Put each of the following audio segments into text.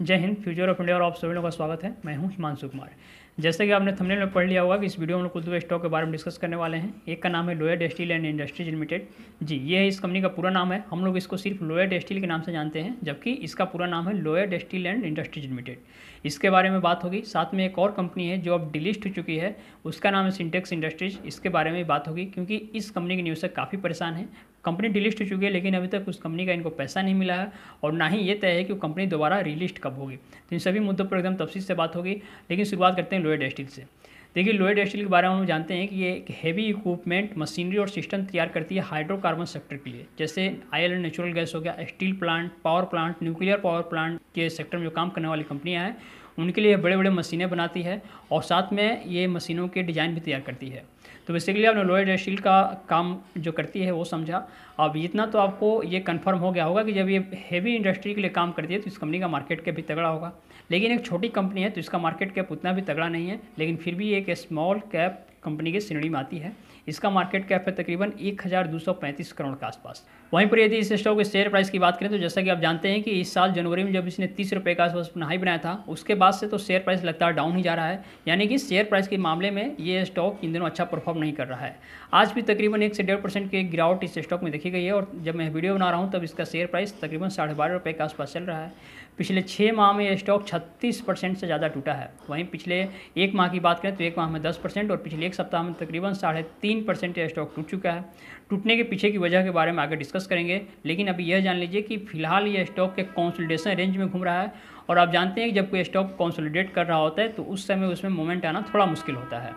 जय Hind future of India और आप सभी लोगों का स्वागत है मैं हूं हिमांशु कुमार जैसे कि आपने थंबनेल में पढ़ लिया होगा कि इस वीडियो में लोग कुछ दो स्टॉक के बारे में डिस्कस करने वाले हैं एक का नाम है Lloyd steel and industries limited जी ये इस कंपनी का पूरा नाम है हम लोग इसको सिर्फ लोयड स्टील के नाम से जानते हैं जबकि इसका पूरा नाम है Lloyd steel and industries limited इसके बारे में बात होगी साथ में एक और कंपनी है जो अब डिलिस्ट हो चुकी है उसका नाम है सिंटेक्स इंडस्ट्रीज इसके बारे में बात होगी क्योंकि इस कंपनी की न्यूज़ से काफ़ी परेशान है कंपनी डिलिस्ट हो चुकी है लेकिन अभी तक उस कंपनी का इनको पैसा नहीं मिला है और ना ही ये तय है कि वो कंपनी दोबारा रिलिस्ट कब होगी तो इन सभी मुद्दों पर एकदम तफसील से बात होगी लेकिन शुरुआत करते हैं लोएड स्टील से देखिए लोएड स्टील के बारे में हम जानते हैं कि ये एक हैवी इक्विपमेंट मशीनरी और सिस्टम तैयार करती है हाइड्रोकार्बन सेक्टर के लिए जैसे आयल एंड नेचुरल गैस हो गया steel plant power plant nuclear power plant के सेक्टर में जो काम करने वाली कंपनियाँ हैं उनके लिए बड़े बड़े मशीनें बनाती है और साथ में ये मशीनों के डिज़ाइन भी तैयार करती है तो बेसिकली आपने लॉयड स्टील का काम जो करती है वो समझा अब इतना तो आपको ये कंफर्म हो गया होगा कि जब ये हैवी इंडस्ट्री के लिए काम करती है तो इस कंपनी का मार्केट कैप भी तगड़ा होगा लेकिन एक छोटी कंपनी है तो इसका मार्केट कैप उतना भी तगड़ा नहीं है लेकिन फिर भी एक स्मॉल कैप कंपनी की श्रेणी में आती है इसका मार्केट कैप है तकरीबन एक हज़ार दो सौ पैंतीस करोड़ के आसपास वहीं पर यदि इस स्टॉक के शेयर प्राइस की बात करें तो जैसा कि आप जानते हैं कि इस साल जनवरी में जब इसने तीस रुपये के आसपास अपना हाई बनाया था उसके बाद से तो शेयर प्राइस लगातार डाउन ही जा रहा है यानी कि शेयर प्राइस के मामले में ये स्टॉक इन दिनों अच्छा परफॉर्म नहीं कर रहा है आज भी तकरीबन एक से डेढ़ परसेंट की गिरावट इस स्टॉक में देखी गई है और जब मैं वीडियो बना रहा हूँ तब इसका शेयर प्राइस तकरीबन साढ़े बारह रुपये के आसपास चल रहा है पिछले छः माह में यह स्टॉक 36 परसेंट से ज़्यादा टूटा है वहीं पिछले एक माह की बात करें तो एक माह में 10 परसेंट और पिछले एक सप्ताह में तकरीबन साढ़े तीन परसेंट यह स्टॉक टूट चुका है टूटने के पीछे की वजह के बारे में आगे डिस्कस करेंगे लेकिन अभी यह जान लीजिए कि फिलहाल यह स्टॉक के कॉन्सल्टेशन रेंज में घूम रहा है और आप जानते हैं कि जब कोई स्टॉक कंसोलिडेट कर रहा होता है तो उस समय उसमें मोमेंट आना थोड़ा मुश्किल होता है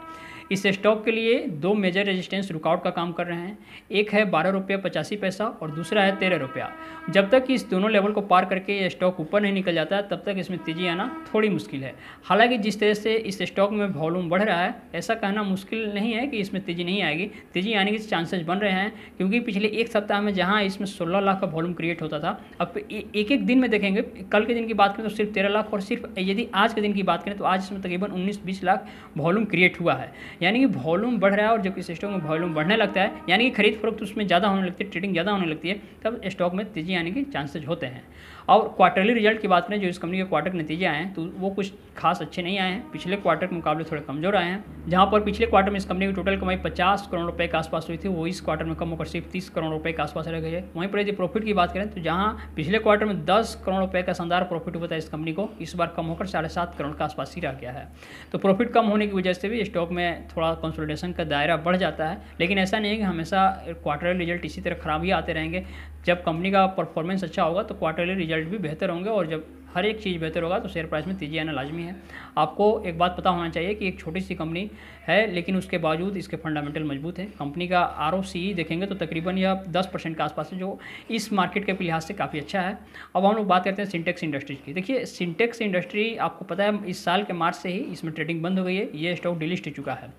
इस स्टॉक के लिए दो मेजर रेजिस्टेंस रुकआउट का काम कर रहे हैं एक है बारह रुपये पचासी पैसा और दूसरा है तेरह रुपया जब तक इस दोनों लेवल को पार करके ये स्टॉक ऊपर नहीं निकल जाता तब तक इसमें तेज़ी आना थोड़ी मुश्किल है हालांकि जिस तरह से इस स्टॉक में वॉल्यूम बढ़ रहा है ऐसा कहना मुश्किल नहीं है कि इसमें तेज़ी नहीं आएगी तेज़ी आने के चांसेज बन रहे हैं क्योंकि पिछले एक सप्ताह में जहाँ इसमें सोलह लाख का वॉल्यूम क्रिएट होता था अब एक एक दिन में देखेंगे कल के दिन की बात करें तो सिर्फ तेरह लाख और सिर्फ यदि आज के दिन की बात करें तो आज इसमें तकरीबन उन्नीस बीस लाख वॉल्यूम क्रिएट हुआ है यानी कि वॉल्यूम बढ़ रहा है और जबकि स्टॉक में वॉल्यूम बढ़ने लगता है यानी कि खरीद फरोख्त उसमें ज़्यादा होने लगती है ट्रेडिंग ज़्यादा होने लगती है तब स्टॉक में तेजी आने के चांसेज होते हैं और क्वार्टरली रिजल्ट की बात करें जो इस कंपनी के क्वार्टर के नतीजे आए हैं तो वो कुछ खास अच्छे नहीं आए हैं पिछले क्वार्टर के मुकाबले थोड़े कमजोर आए हैं जहां पर पिछले क्वार्टर में इस कंपनी की टोटल कमाई पचास करोड़ रुपए के आसपास हुई थी वो इस क्वार्टर में कम होकर सिर्फ तीस करोड़ रुपए के आसपास रह गई है वहीं पर यदि प्रॉफिट की बात करें तो जहाँ पिछले क्वार्टर में दस करोड़ रुपये का शानदार प्रॉफिट हुआ था इस कंपनी को इस बार कम होकर साढ़े सात करोड़ के आसपास ही रह गया है तो प्रॉफिट कम होने की वजह से भी स्टॉक में थोड़ा कंसोलिडेशन का दायरा बढ़ जाता है लेकिन ऐसा नहीं है कि हमेशा क्वार्टरली रिजल्ट इसी तरह खराब ही आते रहेंगे जब कंपनी का परफॉर्मेंस अच्छा होगा तो क्वार्टरली रिजल्ट भी बेहतर होंगे और जब हर एक चीज़ बेहतर होगा तो शेयर प्राइस में तेजी आना लाजमी है आपको एक बात पता होना चाहिए कि एक छोटी सी कंपनी है लेकिन उसके बावजूद इसके फंडामेंटल मजबूत है कंपनी का आर देखेंगे तो तकरीबन यह दस परसेंट के आसपास है जो इस मार्केट के लिहाज से काफ़ी अच्छा है अब हम लोग बात करते हैं सिंटेक्स इंडस्ट्रीज की देखिए सिंटेक्स इंडस्ट्री आपको पता है इस साल के मार्च से ही इसमें ट्रेडिंग बंद हो गई है ये स्टॉक डिलिस्ट हो चुका है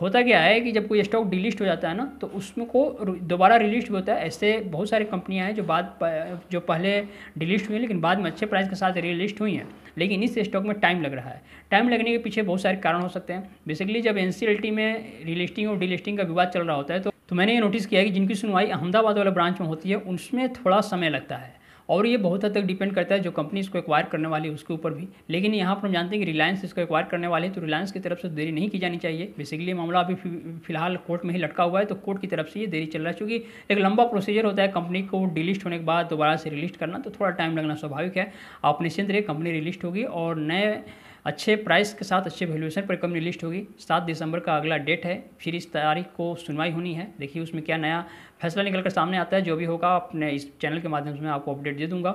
होता क्या है कि जब कोई स्टॉक डिलिस्ट हो जाता है ना तो उसमें को दोबारा रिलिस्ट भी होता है ऐसे बहुत सारी कंपनियां हैं जो बाद जो पहले डिलिस्ट हुई लेकिन बाद में अच्छे प्राइस के साथ रिलिस्ट हुई हैं लेकिन इस स्टॉक में टाइम लग रहा है टाइम लगने के पीछे बहुत सारे कारण हो सकते हैं बेसिकली जब एन में रिलिस्टिंग और डिलिस्टिंग का विवाद चल रहा होता है तो, तो मैंने ये नोटिस किया कि जिनकी सुनवाई अहमदाबाद वाले ब्रांच में होती है उसमें थोड़ा समय लगता है और ये बहुत हद तक डिपेंड करता है जो कंपनी इसको एक्वायर करने वाली है उसके ऊपर भी लेकिन यहाँ पर हम जानते हैं कि रिलायंस इसको एक्वायर करने वाले हैं तो रिलायंस की तरफ से देरी नहीं की जानी चाहिए बेसिकली मामला अभी फिलहाल कोर्ट में ही लटका हुआ है तो कोर्ट की तरफ से ये देरी चल रहा है चूँकि एक लंबा प्रोसीजर होता है कंपनी को डिलिस्ट होने के बाद दोबारा से रिलिस्ट करना तो थोड़ा टाइम लगना स्वाभाविक है आप निश्चिंत रहिए कंपनी रिलिस्ट होगी और नए अच्छे प्राइस के साथ अच्छे वैल्यूएशन पर कंपनी लिस्ट होगी सात दिसंबर का अगला डेट है फिर इस तारीख को सुनवाई होनी है देखिए उसमें क्या नया फैसला निकल कर सामने आता है जो भी होगा अपने इस चैनल के माध्यम से मैं आपको अपडेट दे दूँगा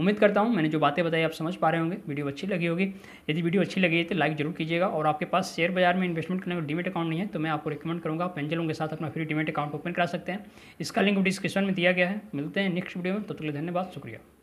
उम्मीद करता हूँ मैंने जो बातें बताई आप समझ पा रहे होंगे वीडियो अच्छी लगी होगी यदि वीडियो अच्छी लगी है तो लाइक जरूर कीजिएगा और आपके पास शेयर बाजार में इन्वेस्टमेंट करने का डिमेट अकाउंट नहीं है तो मैं आपको रिकमेंड करूँगा आप एंजलों के साथ अपना फ्री डिमेट अकाउंट ओपन करा सकते हैं इसका लिंक डिस्क्रिप्शन में दिया गया है मिलते हैं नेक्स्ट वीडियो में तब तो तक धन्यवाद शुक्रिया